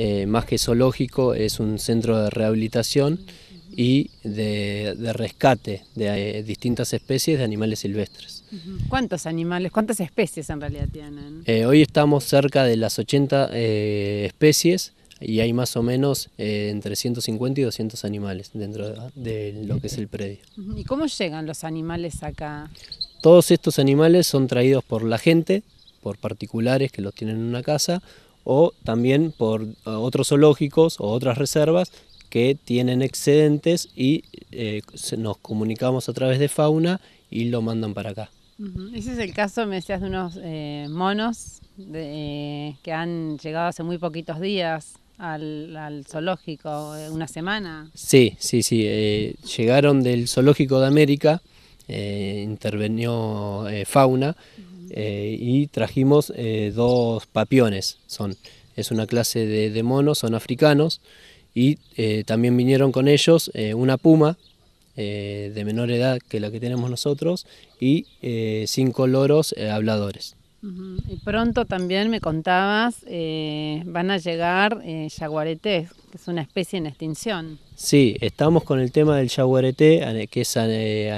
Eh, más que zoológico, es un centro de rehabilitación y de, rescate de eh, distintas especies de animales silvestres. ¿Cuántos animales, cuántas especies en realidad tienen? Eh, hoy estamos cerca de las 80 especies y hay más o menos entre 150 y 200 animales dentro de, lo que es el predio. ¿Y cómo llegan los animales acá? Todos estos animales son traídos por la gente, por particulares que los tienen en una casa o también por eh, otros zoológicos o otras reservas que tienen excedentes y eh, nos comunicamos a través de fauna y lo mandan para acá. Ese es el caso, me decías, de unos eh, monos eh, que han llegado hace muy poquitos días al, zoológico, una semana. Sí, sí, sí, llegaron del zoológico de América, intervenió fauna. Eh, y trajimos eh, dos papiones, son, es una clase de, monos, son africanos, y eh, también vinieron con ellos una puma de menor edad que la que tenemos nosotros y cinco loros habladores. Y pronto también me contabas, van a llegar yaguaretés, que es una especie en extinción. Sí, estamos con el tema del yaguareté, que es a,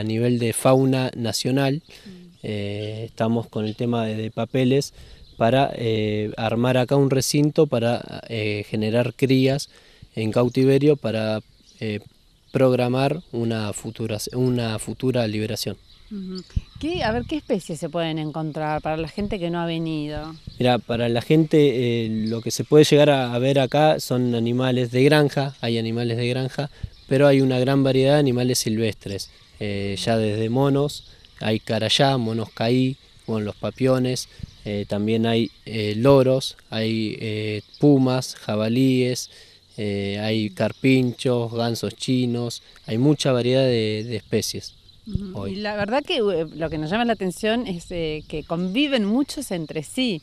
nivel de fauna nacional. Mm. Eh, estamos con el tema de, papeles para eh, armar acá un recinto para eh, generar crías en cautiverio para programar una futura, una futura liberación. ¿Qué, a ver, ¿qué especies se pueden encontrar para la gente que no ha venido? Mira, para la gente lo que se puede llegar a, ver acá son animales de granja, hay animales de granja, pero hay una gran variedad de animales silvestres, ya desde monos hay carayá, caí, con los papiones, eh, también hay eh, loros, hay eh, pumas, jabalíes, hay carpinchos, gansos chinos, hay mucha variedad de, especies. Y la verdad que lo que nos llama la atención es que conviven muchos entre sí,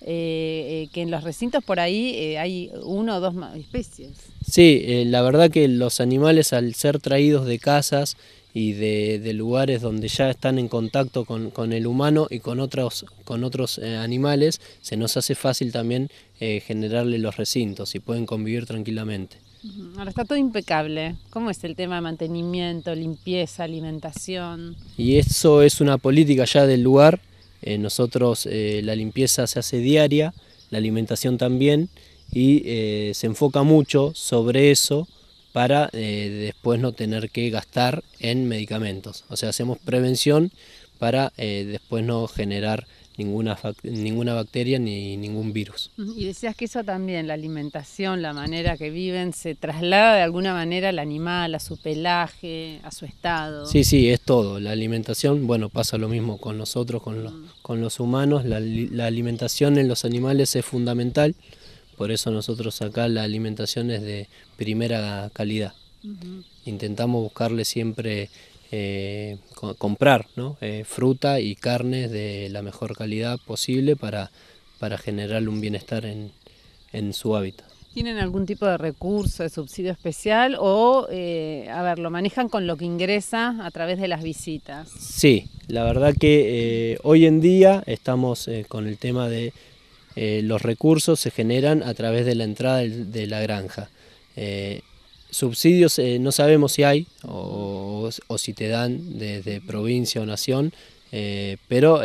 que en los recintos por ahí hay uno o dos especies. Sí, la verdad que los animales al ser traídos de casas y de, lugares donde ya están en contacto con, el humano y con otros, con otros eh, animales, se nos hace fácil también eh, generarle los recintos y pueden convivir tranquilamente. Ahora está todo impecable. ¿Cómo es el tema de mantenimiento, limpieza, alimentación? Y eso es una política ya del lugar. Eh, nosotros la limpieza se hace diaria, la alimentación también, y se enfoca mucho sobre eso para eh, después no tener que gastar en medicamentos. O sea, hacemos prevención para eh, después no generar ninguna, ninguna bacteria ni ningún virus. Y decías que eso también, la alimentación, la manera que viven, se traslada de alguna manera al animal, a su pelaje, a su estado. Sí, sí, es todo. La alimentación, bueno, pasa lo mismo con nosotros, con, los, con los humanos. La, la alimentación en los animales es fundamental por eso nosotros acá la alimentación es de primera calidad. Intentamos buscarle siempre eh, comprar eh, fruta y carnes de la mejor calidad posible para, para generar un bienestar en, su hábitat. ¿Tienen algún tipo de recurso, de subsidio especial o, eh, a ver, lo manejan con lo que ingresa a través de las visitas? Sí, la verdad que hoy en día estamos con el tema de eh, los recursos se generan a través de la entrada de la granja. Eh, subsidios eh, no sabemos si hay o, si te dan desde provincia o nación, pero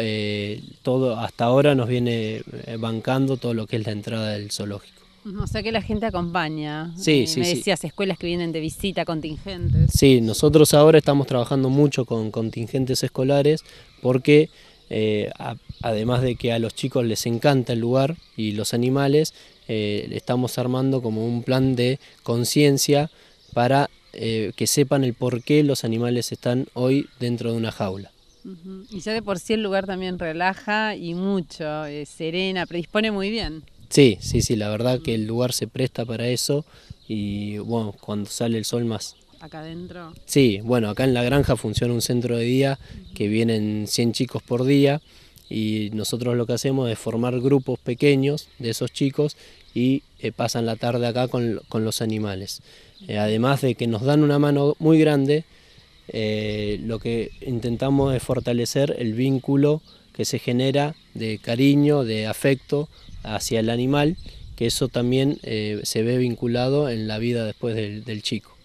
todo hasta ahora nos viene bancando todo lo que es la entrada del zoológico. O sea que la gente acompaña. Sí, sí. Me decías, escuelas que vienen de visita, contingentes. Sí, nosotros ahora estamos trabajando mucho con contingentes escolares porque eh, además de que a los chicos les encanta el lugar y los animales, eh, estamos armando como un plan de conciencia para eh, que sepan el por qué los animales están hoy dentro de una jaula. Y ya de por sí el lugar también relaja y mucho, serena, predispone muy bien. Sí, sí, sí, la verdad que el lugar se presta para eso y bueno, cuando sale el sol más acá adentro? Sí, bueno, acá en la granja funciona un centro de día que vienen 100 chicos por día y nosotros lo que hacemos es formar grupos pequeños de esos chicos y eh, pasan la tarde acá con, los animales. Eh, además de que nos dan una mano muy grande, eh, lo que intentamos es fortalecer el vínculo que se genera de cariño, de afecto hacia el animal, que eso también se ve vinculado en la vida después del chico.